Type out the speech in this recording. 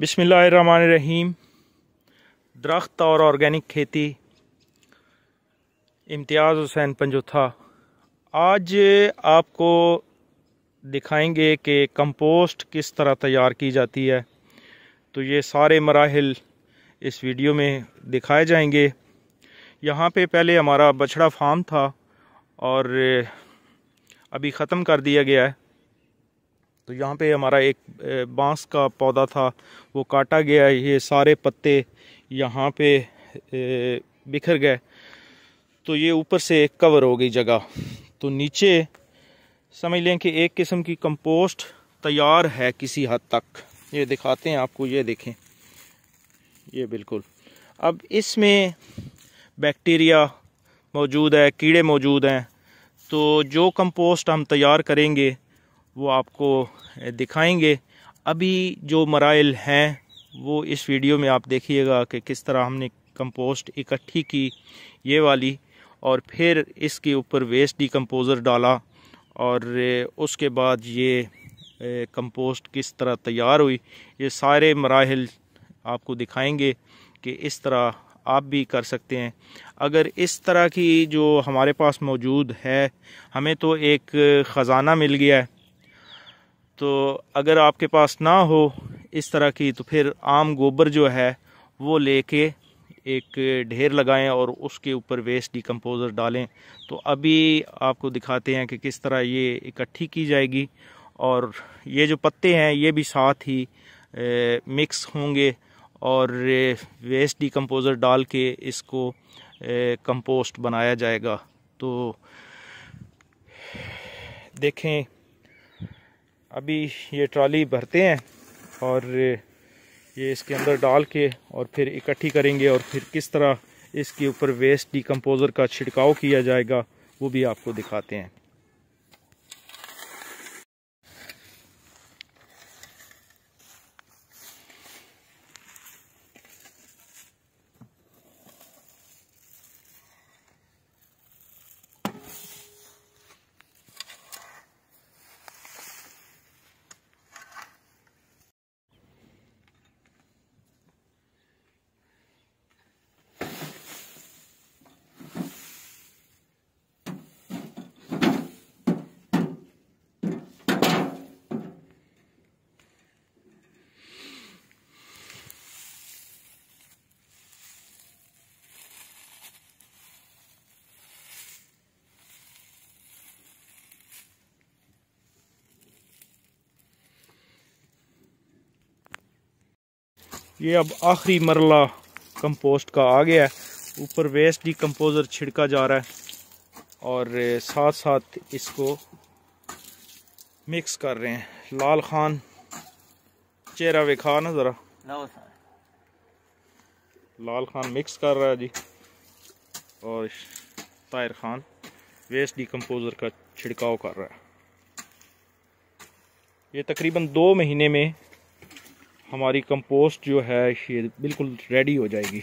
बिसमीम दरख्त और ऑर्गेनिक खेती इम्तियाज़ हुसैन पंजोथा आज आपको दिखाएंगे कि कंपोस्ट किस तरह तैयार की जाती है तो ये सारे मराहल इस वीडियो में दिखाए जाएंगे यहाँ पे पहले हमारा बछड़ा फार्म था और अभी ख़त्म कर दिया गया है तो यहाँ पे हमारा एक बांस का पौधा था वो काटा गया ये सारे पत्ते यहाँ पे बिखर गए तो ये ऊपर से कवर हो गई जगह तो नीचे समझ लें कि एक किस्म की कंपोस्ट तैयार है किसी हद तक ये दिखाते हैं आपको ये देखें ये बिल्कुल अब इसमें बैक्टीरिया मौजूद है कीड़े मौजूद हैं तो जो कंपोस्ट हम तैयार करेंगे वो आपको दिखाएंगे अभी जो मराइल हैं वो इस वीडियो में आप देखिएगा कि किस तरह हमने कंपोस्ट इकट्ठी की ये वाली और फिर इसके ऊपर वेस्ट डिकम्पोज़र डाला और उसके बाद ये कंपोस्ट किस तरह तैयार हुई ये सारे मराहल आपको दिखाएंगे कि इस तरह आप भी कर सकते हैं अगर इस तरह की जो हमारे पास मौजूद है हमें तो एक ख़ज़ाना मिल गया है तो अगर आपके पास ना हो इस तरह की तो फिर आम गोबर जो है वो लेके एक ढेर लगाएं और उसके ऊपर वेस्ट डिकम्पोज़र डालें तो अभी आपको दिखाते हैं कि किस तरह ये इकट्ठी की जाएगी और ये जो पत्ते हैं ये भी साथ ही ए, मिक्स होंगे और वेस्ट डिकम्पोज़र डाल के इसको कंपोस्ट बनाया जाएगा तो देखें अभी ये ट्रॉली भरते हैं और ये इसके अंदर डाल के और फिर इकट्ठी करेंगे और फिर किस तरह इसके ऊपर वेस्ट डिकम्पोज़र का छिड़काव किया जाएगा वो भी आपको दिखाते हैं ये अब आखिरी मरला कंपोस्ट का आ गया है ऊपर वेस्ट डिकम्पोज़र छिड़का जा रहा है और साथ साथ इसको मिक्स कर रहे हैं लाल खान चेहरा विखा ना ज़रा लाल खान मिक्स कर रहा है जी और ताहिर खान वेस्ट डिकम्पोज़र का छिड़काव कर रहा है ये तकरीबन दो महीने में हमारी कंपोस्ट जो है ये बिल्कुल रेडी हो जाएगी